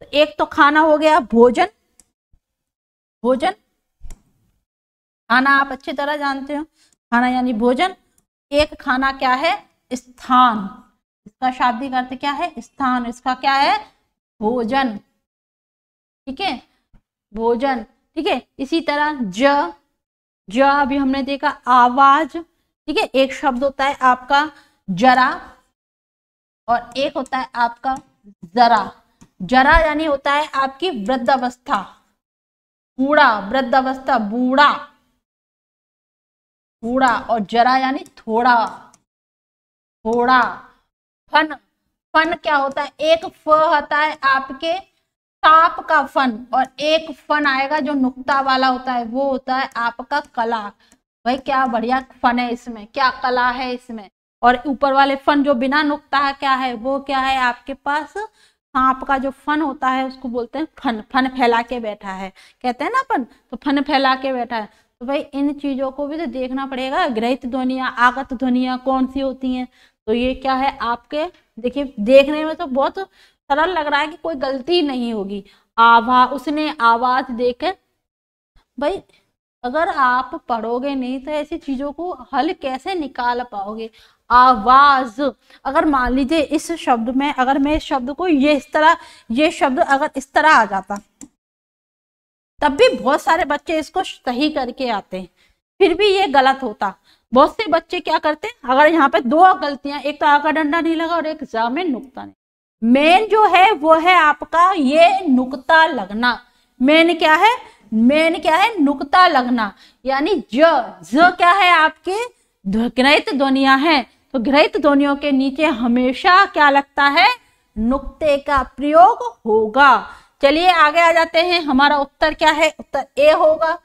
तो एक तो खाना हो गया भोजन भोजन खाना आप अच्छी तरह जानते हो खाना यानी भोजन एक खाना क्या है स्थान इसका शाब्दिक अर्थ क्या है स्थान इसका क्या है भोजन ठीक है भोजन ठीक है इसी तरह ज ज अभी हमने देखा आवाज ठीक है एक शब्द होता है आपका जरा और एक होता है आपका जरा जरा यानी होता है आपकी वृद्धावस्था बूढ़ा वृद्धावस्था बूढ़ा बूढ़ा और जरा यानी थोड़ा थोड़ा फन फन क्या होता है एक फ होता है आपके साप का फन और एक फन आएगा जो नुक्ता वाला होता है वो होता है आपका कला भाई क्या बढ़िया फन है इसमें क्या कला है इसमें और ऊपर वाले फन जो बिना नुकता है क्या है वो क्या है आपके पास सांप का जो फन होता है उसको बोलते हैं फन फन फैला के बैठा है कहते हैं ना अपन तो फन फैला के बैठा है तो भाई इन चीजों को भी तो देखना पड़ेगा ग्रहित ध्वनिया आगत ध्वनिया कौन सी होती हैं तो ये क्या है आपके देखिए देखने में तो बहुत सरल लग रहा है कि कोई गलती नहीं होगी आवा उसने आवाज देख भाई अगर आप पढ़ोगे नहीं तो ऐसी चीजों को हल कैसे निकाल पाओगे आवाज अगर मान लीजिए इस शब्द में अगर मैं इस शब्द को ये इस तरह ये शब्द अगर इस तरह आ जाता तब भी बहुत सारे बच्चे इसको सही करके आते हैं फिर भी ये गलत होता बहुत से बच्चे क्या करते हैं अगर यहाँ पे दो गलतियां एक तो आ का डंडा नहीं लगा और एक जा में नुकता नहीं मेन जो है वो है आपका ये नुकता लगना मेन क्या है मेन क्या है नुकता लगना यानी ज ज क्या है आपके ग्रहित ध्वनिया है तो ग्रहित ध्वनियों के नीचे हमेशा क्या लगता है नुक्ते का प्रयोग होगा चलिए आगे आ जाते हैं हमारा उत्तर क्या है उत्तर ए होगा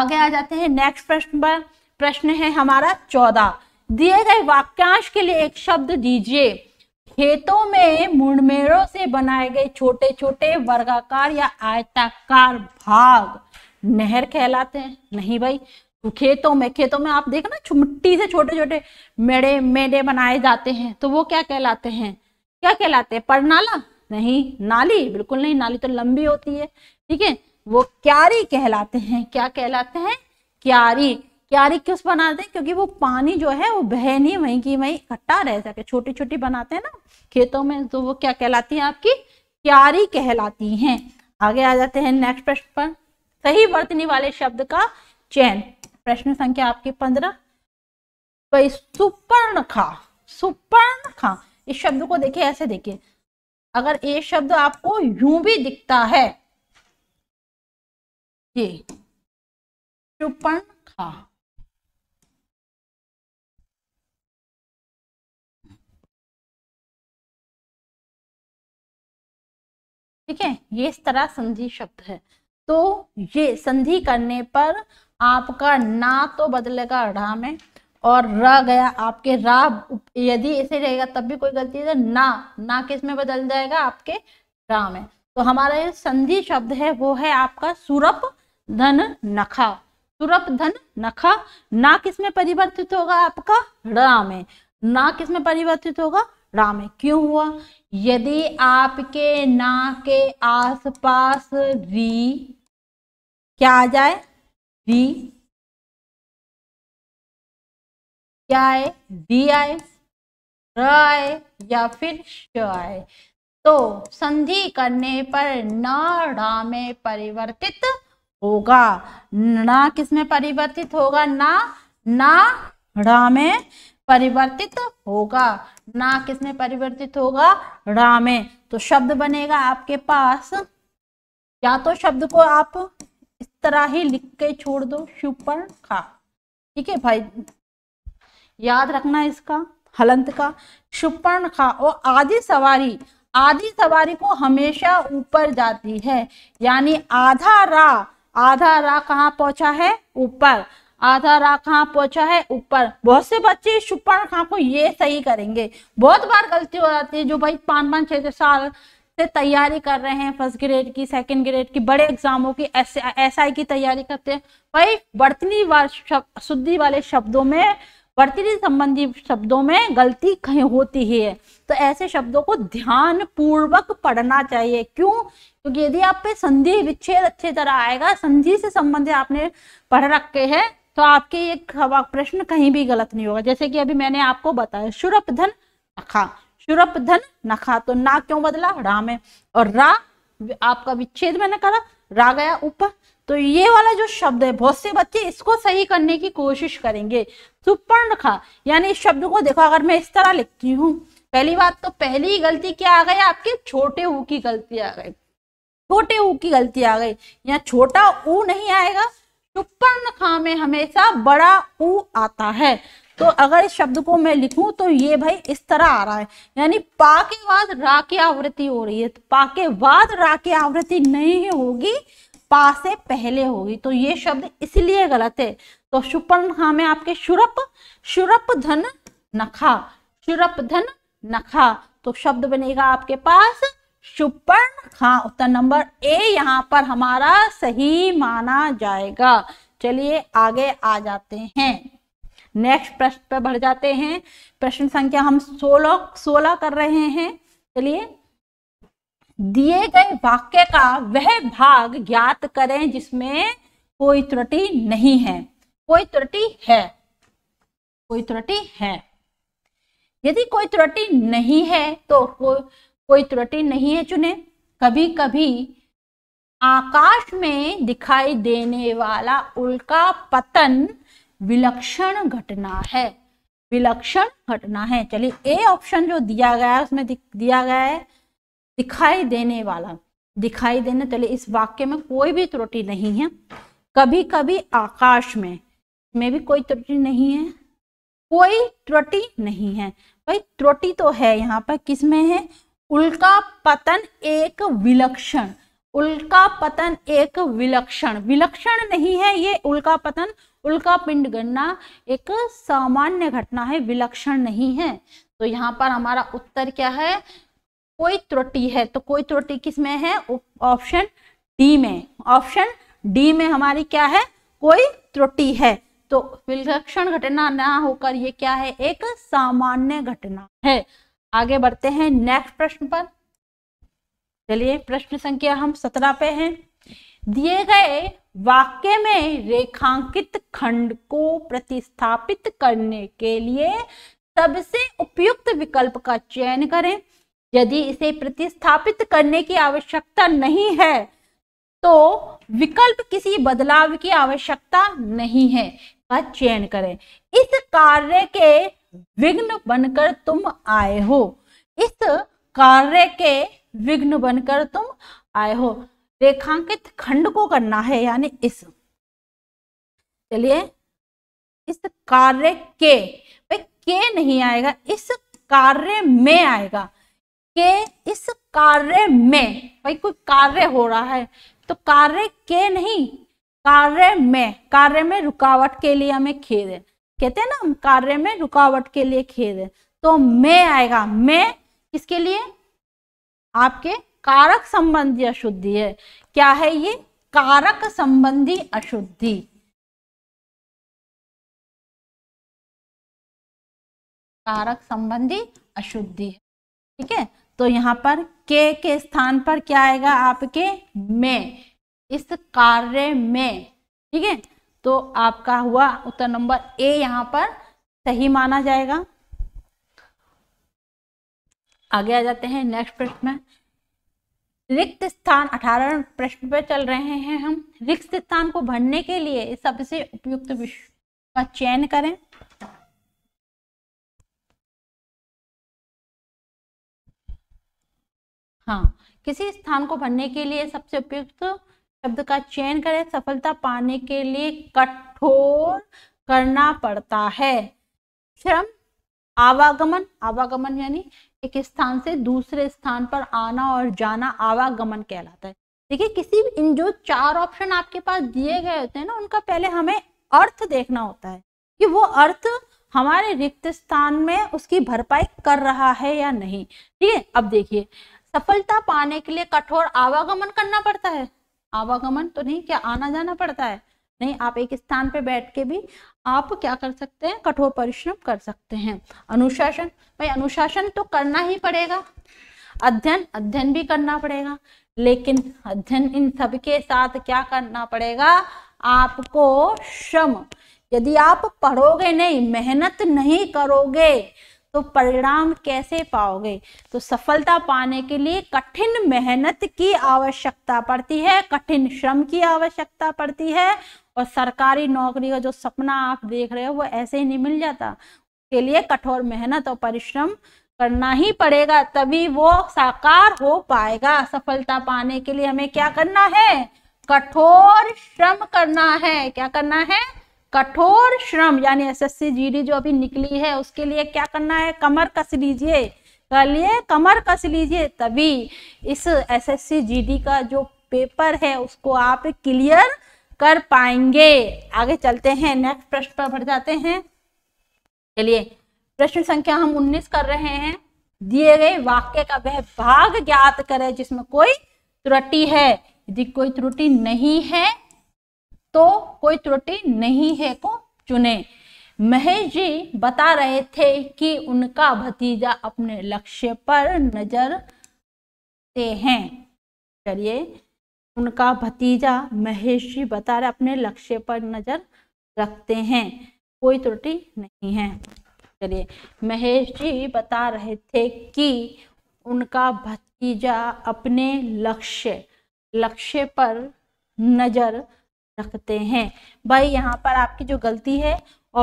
आगे आ जाते हैं नेक्स्ट प्रश्न पर प्रश्न है हमारा चौदह दिए गए वाक्यांश के लिए एक शब्द दीजिए खेतों में मुड़मेरों से बनाए गए छोटे छोटे वर्गाकार या आयताकार भाग नहर कहलाते हैं नहीं भाई तो खेतों में खेतों में आप देखना मिट्टी से छोटे छोटे मेड़े मेडे बनाए जाते हैं तो वो क्या कहलाते हैं क्या कहलाते हैं परनाला नहीं नाली बिल्कुल नहीं नाली तो लंबी होती है ठीक है वो क्यारी कहलाते हैं क्या कहलाते हैं क्यारी क्यारी क्यों बनाते हैं क्योंकि वो पानी जो है वो बह नहीं वहीं की वहीं इकट्ठा रह सके छोटी छोटी बनाते हैं ना खेतों में तो वो क्या कहलाती है आपकी क्यारी कहलाती हैं आगे आ जाते हैं नेक्स्ट प्रश्न पर सही वर्तनी वाले शब्द का चयन प्रश्न संख्या आपकी पंद्रह भाई सुपर्ण खा सुपर्ण खा इस शब्द को देखिए ऐसे देखिए अगर ये शब्द आपको यूं भी दिखता है ये सुपर्ण खा ठीक है ये इस तरह संधि शब्द है तो ये संधि करने पर आपका ना तो बदलेगा ढा में और र गया आपके रा यदि ऐसे रहेगा तब भी कोई गलती है ना ना किस में बदल जाएगा आपके रा में तो हमारा जो संधि शब्द है वो है आपका सुरप धन नखा सुरप धन नखा ना किस में परिवर्तित होगा आपका रा में ना किस में परिवर्तित होगा रा में क्यों हुआ यदि आपके ना के आसपास री क्या आ जाए डी क्या आए डी आए आए या फिर श आए तो संधि करने पर न ढा में परिवर्तित होगा ना किस में परिवर्तित होगा ना ना ढा में परिवर्तित होगा ना किस में परिवर्तित होगा ढा में तो शब्द बनेगा आपके पास या तो शब्द को आप इस तरह ही लिख के छोड़ दो सुपर खा ठीक है भाई याद रखना इसका हलंत का सुपर्ण खा और आदि सवारी आदि सवारी को हमेशा ऊपर जाती है यानी आधा रा आधा रा कहाँ पहुंचा है ऊपर आधा रा कहाँ पहुंचा है ऊपर बहुत से बच्चे सुपर्ण खा को ये सही करेंगे बहुत बार गलती हो जाती है जो भाई पांच पांच छह छह साल से तैयारी कर रहे हैं फर्स्ट ग्रेड की सेकंड ग्रेड की बड़े एग्जामों की एस आई की तैयारी करते हैं भाई बढ़तनी शुद्धि वाले शब्दों में वर्तनी संबंधी शब्दों में गलती कहीं होती ही है तो ऐसे शब्दों को ध्यान पूर्वक पढ़ना चाहिए क्यों क्योंकि यदि आप पे संधि विच्छेद अच्छी तरह आएगा संधि से संबंधित आपने पढ़ रखे हैं तो आपके ये प्रश्न कहीं भी गलत नहीं होगा जैसे कि अभी मैंने आपको बताया शुरप धन अखा चुरप धन नखा तो ना क्यों बदला राम है और रा आपका विच्छेद मैंने करा रा गया ऊपर तो ये वाला जो शब्द है बहुत से बच्चे इसको सही करने की कोशिश करेंगे सुपर्ण सुपर्णखा यानी इस शब्द को देखो अगर मैं इस तरह लिखती हूँ पहली बात तो पहली गलती क्या आ गई आपके छोटे ऊ की गलती आ गई छोटे ऊ की गलती आ गई यहाँ छोटा ऊ नहीं आएगा सुपर्ण खा में हमेशा बड़ा ऊ आता है तो अगर इस शब्द को मैं लिखूं तो ये भाई इस तरह आ रहा है यानी पा के बाद रा की आवृत्ति हो रही है तो पा के बाद रा की आवृत्ति नहीं होगी पा से पहले होगी तो ये शब्द इसलिए गलत है तो सुपर्ण हा में आपके शुरप शुरप धन नखा शुरप धन नखा तो शब्द बनेगा आपके पास सुपर्ण खा उत्तर नंबर ए यहाँ पर हमारा सही माना जाएगा चलिए आगे आ जाते हैं नेक्स्ट प्रश्न पर बढ़ जाते हैं प्रश्न संख्या हम सोलह सोलह कर रहे हैं चलिए दिए गए वाक्य का वह भाग ज्ञात करें जिसमें कोई त्रुटि नहीं है कोई त्रुटि है कोई त्रुटि है यदि कोई त्रुटि नहीं है तो को, कोई त्रुटि नहीं है चुने कभी कभी आकाश में दिखाई देने वाला उल्का पतन विलक्षण घटना है विलक्षण घटना है चलिए ए ऑप्शन जो दिया गया है उसमें दिया गया है दिखाई देने वाला दिखाई देने चलिए इस वाक्य में कोई भी त्रुटि नहीं है कभी कभी आकाश में में भी कोई त्रुटि नहीं है कोई त्रुटि नहीं है भाई त्रुटि तो है यहाँ पर किसमें है उल्का पतन एक विलक्षण उल्का पतन एक विलक्षण विलक्षण नहीं है ये उल्का पतन उल्का पिंड गणना एक सामान्य घटना है विलक्षण नहीं है तो यहाँ पर हमारा उत्तर क्या है कोई त्रुटि है तो कोई त्रुटि किस में है ऑप्शन डी में ऑप्शन डी में हमारी क्या है कोई त्रुटि है तो विलक्षण घटना ना होकर ये क्या है एक सामान्य घटना है आगे बढ़ते हैं नेक्स्ट प्रश्न पर चलिए प्रश्न संख्या हम सत्रह पे हैं दिए गए वाक्य में रेखांकित खंड को प्रतिस्थापित करने के लिए सबसे उपयुक्त विकल्प का चयन करें यदि इसे प्रतिस्थापित करने की आवश्यकता नहीं है तो विकल्प किसी बदलाव की आवश्यकता नहीं है का चयन करें इस कार्य के विघ्न बनकर तुम आए हो इस कार्य के विघ्न बनकर तुम आए हो रेखांकित खंड को करना है यानी इस चलिए इस कार्य के भाई के नहीं आएगा इस कार्य में आएगा के इस कार्य में भाई कोई कार्य हो रहा है तो कार्य के नहीं कार्य में कार्य में रुकावट के लिए हमें खेद है कहते हैं ना हम कार्य में रुकावट के लिए खेद है तो मैं आएगा मैं किसके लिए आपके कारक संबंधी अशुद्धि है क्या है ये कारक संबंधी अशुद्धि कारक संबंधी अशुद्धि है ठीक है तो यहां पर के के स्थान पर क्या आएगा आपके में इस कार्य में ठीक है तो आपका हुआ उत्तर नंबर ए यहां पर सही माना जाएगा आगे आ जाते हैं नेक्स्ट प्रश्न में रिक्त स्थान अठारह प्रश्न पर चल रहे हैं हम रिक्त स्थान को भरने के लिए सबसे उपयुक्त विषय का चयन करें हाँ किसी स्थान को भरने के लिए सबसे उपयुक्त शब्द का चयन करें सफलता पाने के लिए कठोर करना पड़ता है श्रम आवागमन आवागमन यानी एक स्थान से दूसरे स्थान पर आना और जाना आवागमन कहलाता है देखिए किसी इन जो चार ऑप्शन आपके पास दिए गए होते हैं ना उनका पहले हमें अर्थ देखना होता है कि वो अर्थ हमारे रिक्त स्थान में उसकी भरपाई कर रहा है या नहीं ठीक है अब देखिए सफलता पाने के लिए कठोर आवागमन करना पड़ता है आवागमन तो नहीं क्या आना जाना पड़ता है नहीं आप एक स्थान पर बैठ के भी आप क्या कर सकते हैं कठोर परिश्रम कर सकते हैं अनुशासन भाई अनुशासन तो करना ही पड़ेगा अध्ययन अध्ययन भी करना पड़ेगा लेकिन अध्ययन इन सब के साथ क्या करना पड़ेगा आपको श्रम यदि आप पढ़ोगे नहीं मेहनत नहीं करोगे तो परिणाम कैसे पाओगे तो सफलता पाने के लिए कठिन मेहनत की आवश्यकता पड़ती है कठिन श्रम की आवश्यकता पड़ती है और सरकारी नौकरी का जो सपना आप देख रहे हो वो ऐसे ही नहीं मिल जाता उसके लिए कठोर मेहनत और परिश्रम करना ही पड़ेगा तभी वो साकार हो पाएगा सफलता पाने के लिए हमें क्या करना है कठोर श्रम करना है क्या करना है कठोर श्रम यानी एसएससी जीडी जो अभी निकली है उसके लिए क्या करना है कमर कस लीजिए कर लिए कमर कस लीजिए तभी इस एसएससी जीडी का जो पेपर है उसको आप क्लियर कर पाएंगे आगे चलते हैं नेक्स्ट प्रश्न पर बढ़ जाते हैं चलिए प्रश्न संख्या हम 19 कर रहे हैं दिए गए वाक्य का वह भाग ज्ञात करें जिसमें कोई त्रुटि है यदि कोई त्रुटि नहीं है तो कोई त्रुटि नहीं है को चुने महेश जी बता रहे थे कि उनका भतीजा अपने लक्ष्य पर नजर ते हैं चलिए उनका भतीजा महेश जी बता रहे अपने लक्ष्य पर नज़र रखते हैं कोई त्रुटि नहीं है चलिए महेश जी बता रहे थे कि उनका भतीजा अपने लक्ष्य लक्ष्य पर नज़र रखते हैं भाई यहाँ पर आपकी जो गलती है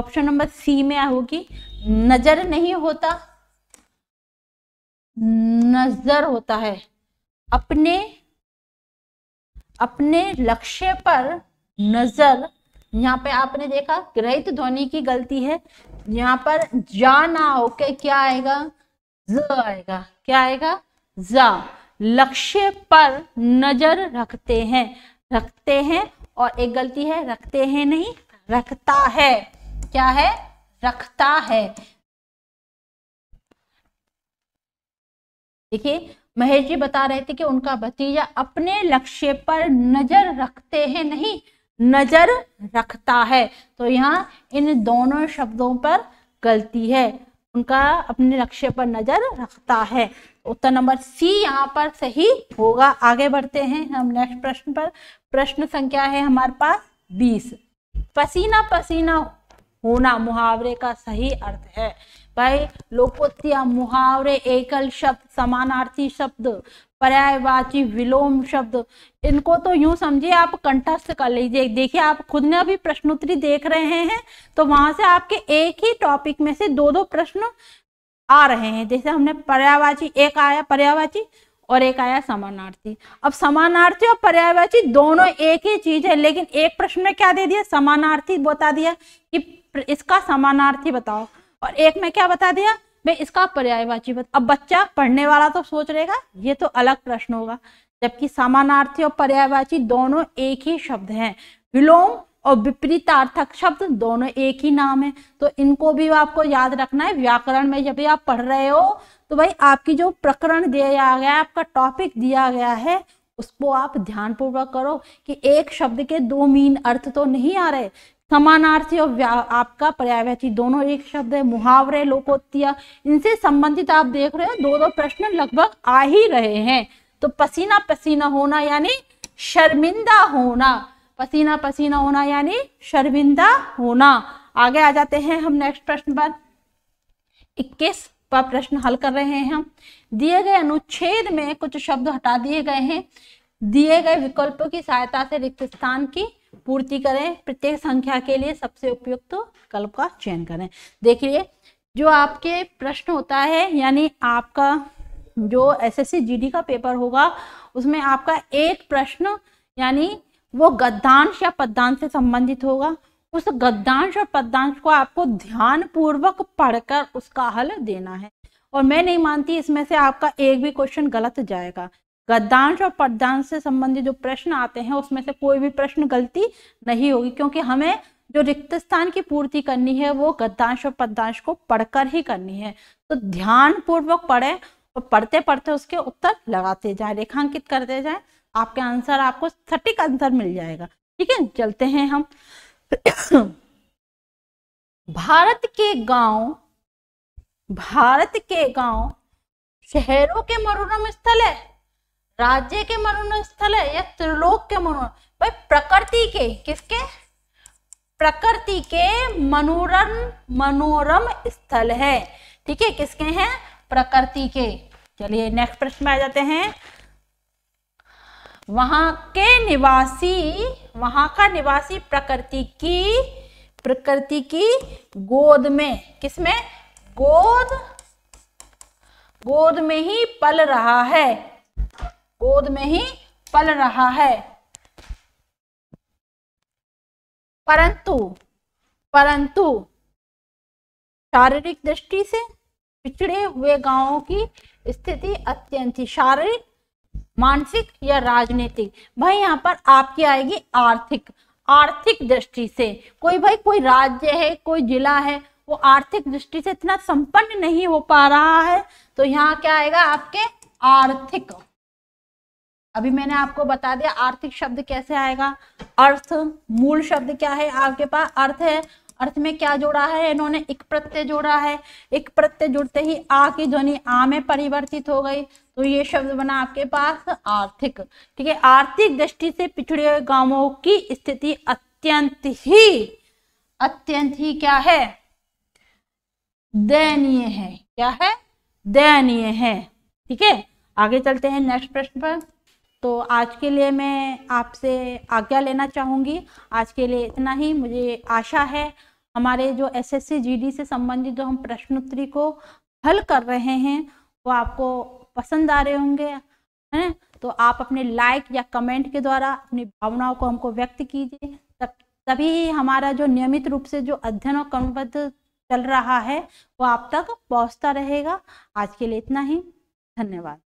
ऑप्शन नंबर सी में होगी नज़र नहीं होता नज़र होता है अपने अपने लक्ष्य पर नजर यहाँ पे आपने देखा ग्रहित ध्वनि की गलती है यहाँ पर जा ना के क्या आएगा ज आएगा क्या आएगा जा लक्ष्य पर नजर रखते हैं रखते हैं और एक गलती है रखते हैं नहीं रखता है क्या है रखता है देखिए महेश जी बता रहे थे कि उनका भतीजा अपने लक्ष्य पर नजर रखते हैं नहीं नजर रखता है तो यहाँ इन दोनों शब्दों पर गलती है उनका अपने लक्ष्य पर नजर रखता है उत्तर नंबर सी यहाँ पर सही होगा आगे बढ़ते हैं हम नेक्स्ट प्रश्न पर प्रश्न संख्या है हमारे पास बीस पसीना पसीना होना मुहावरे का सही अर्थ है भाई लोकोत्या मुहावरे एकल शब्द समानार्थी शब्द पर्यायवाची विलोम शब्द इनको तो यूं समझिए आप कंटस्थ कर लीजिए देखिए आप खुद ने अभी प्रश्नोत्तरी देख रहे हैं तो वहां से आपके एक ही टॉपिक में से दो दो प्रश्न आ रहे हैं जैसे हमने पर्यायवाची एक आया पर्यायवाची और एक आया समानार्थी अब समानार्थी और पर्यायवाची दोनों एक ही चीज है लेकिन एक प्रश्न में क्या दे दिया समानार्थी बता दिया कि इसका समानार्थी बताओ और एक में क्या बता दिया भाई इसका पर्यायवाची बता अब बच्चा पढ़ने वाला तो सोच रहेगा ये तो अलग प्रश्न होगा जबकि समानार्थी और पर्यायवाची दोनों एक ही शब्द हैं विलोम और विपरीतार्थक शब्द दोनों एक ही नाम है तो इनको भी आपको याद रखना है व्याकरण में जब भी आप पढ़ रहे हो तो भाई आपकी जो प्रकरण दिया गया है आपका टॉपिक दिया गया है उसको आप ध्यानपूर्वक करो कि एक शब्द के दो मीन अर्थ तो नहीं आ रहे समानार्थी और आपका पर्यायवाची दोनों एक शब्द है मुहावरे लोकोत्तिया इनसे संबंधित आप देख रहे हो दो दो प्रश्न लगभग आ ही रहे हैं तो पसीना पसीना होना यानी शर्मिंदा होना पसीना पसीना होना यानी शर्मिंदा होना आगे आ जाते हैं हम नेक्स्ट प्रश्न पर इक्कीस पर प्रश्न हल कर रहे हैं हम दिए गए अनुच्छेद में कुछ शब्द हटा दिए गए हैं दिए गए विकल्पों की सहायता से रिक्त स्थान की पूर्ति करें प्रत्येक संख्या के लिए सबसे उपयुक्त तो कल्प का चयन करें देखिए जो आपके प्रश्न होता है यानी आपका जो एसएससी जीडी का पेपर होगा उसमें आपका एक प्रश्न यानी वो गद्दांश या पद्यांश से संबंधित होगा उस गद्दांश और पद्यांश को आपको ध्यान पूर्वक पढ़कर उसका हल देना है और मैं नहीं मानती इसमें से आपका एक भी क्वेश्चन गलत जाएगा गद्दांश और पद्यांश से संबंधित जो प्रश्न आते हैं उसमें से कोई भी प्रश्न गलती नहीं होगी क्योंकि हमें जो रिक्त स्थान की पूर्ति करनी है वो गद्दांश और पद्यांश को पढ़कर ही करनी है तो ध्यान पूर्वक पढ़े और पढ़ते पढ़ते उसके उत्तर लगाते जाए रेखांकित करते जाए आपके आंसर आपको सटीक आंसर मिल जाएगा ठीक है चलते हैं हम भारत के गांव भारत के गांव शहरों के मनोरम स्थल है राज्य के मनोरंजन स्थल है या त्रिलोक के मनोरंजन भाई प्रकृति के किसके प्रकृति के मनोरम मनोरम स्थल है ठीक है किसके हैं प्रकृति के चलिए नेक्स्ट प्रश्न में आ जाते हैं वहां के निवासी वहां का निवासी प्रकृति की प्रकृति की गोद में किसमें गोद गोद में ही पल रहा है गोद में ही पल रहा है परंतु परंतु शारीरिक दृष्टि से पिछड़े हुए गांवों की स्थिति अत्यंत शारीरिक मानसिक या राजनीतिक भाई यहाँ पर आपकी आएगी आर्थिक आर्थिक दृष्टि से कोई भाई कोई राज्य है कोई जिला है वो आर्थिक दृष्टि से इतना संपन्न नहीं हो पा रहा है तो यहाँ क्या आएगा आपके आर्थिक अभी मैंने आपको बता दिया आर्थिक शब्द कैसे आएगा अर्थ मूल शब्द क्या है आपके पास अर्थ है अर्थ में क्या जोड़ा है इन्होंने एक प्रत्यय जोड़ा है एक प्रत्यय जुड़ते ही आ की ध्वनि आ में परिवर्तित हो गई तो ये शब्द बना आपके पास आर्थिक ठीक है आर्थिक दृष्टि से पिछड़े हुए गांवों की स्थिति अत्यंत ही अत्यंत ही क्या है दयनीय है क्या है दयनीय है ठीक है आगे चलते हैं नेक्स्ट प्रश्न पर तो आज के लिए मैं आपसे आज्ञा लेना चाहूँगी आज के लिए इतना ही मुझे आशा है हमारे जो एसएससी जीडी से संबंधित जो हम प्रश्नोत्तरी को हल कर रहे हैं वो आपको पसंद आ रहे होंगे है तो आप अपने लाइक या कमेंट के द्वारा अपनी भावनाओं को हमको व्यक्त कीजिए तब तभी हमारा जो नियमित रूप से जो अध्ययन और क्रमबद्ध चल रहा है वो आप तक पहुँचता रहेगा आज के लिए इतना ही धन्यवाद